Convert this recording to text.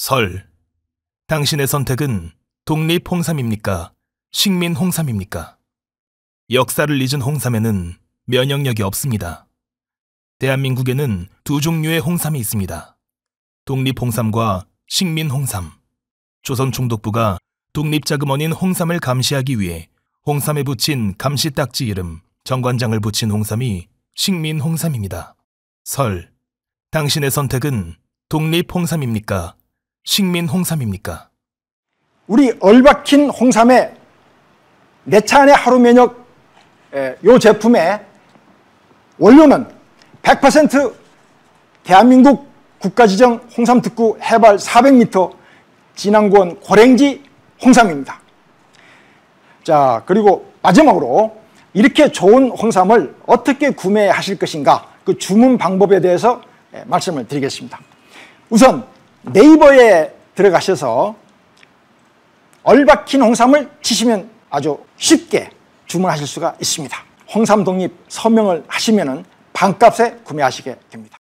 설. 당신의 선택은 독립 홍삼입니까? 식민 홍삼입니까? 역사를 잊은 홍삼에는 면역력이 없습니다. 대한민국에는 두 종류의 홍삼이 있습니다. 독립 홍삼과 식민 홍삼. 조선 총독부가 독립자금원인 홍삼을 감시하기 위해 홍삼에 붙인 감시딱지 이름, 정관장을 붙인 홍삼이 식민 홍삼입니다. 설. 당신의 선택은 독립 홍삼입니까? 식민 홍삼입니까? 우리 얼박힌 홍삼에 내차 안에 하루 면역 요 제품의 원료는 100% 대한민국 국가지정 홍삼 특구 해발 400m 진안군 고랭지 홍삼입니다. 자 그리고 마지막으로 이렇게 좋은 홍삼을 어떻게 구매하실 것인가 그 주문 방법에 대해서 말씀을 드리겠습니다. 우선 네이버에 들어가셔서 얼박힌 홍삼을 치시면 아주 쉽게 주문하실 수가 있습니다. 홍삼 독립 서명을 하시면 반값에 구매하시게 됩니다.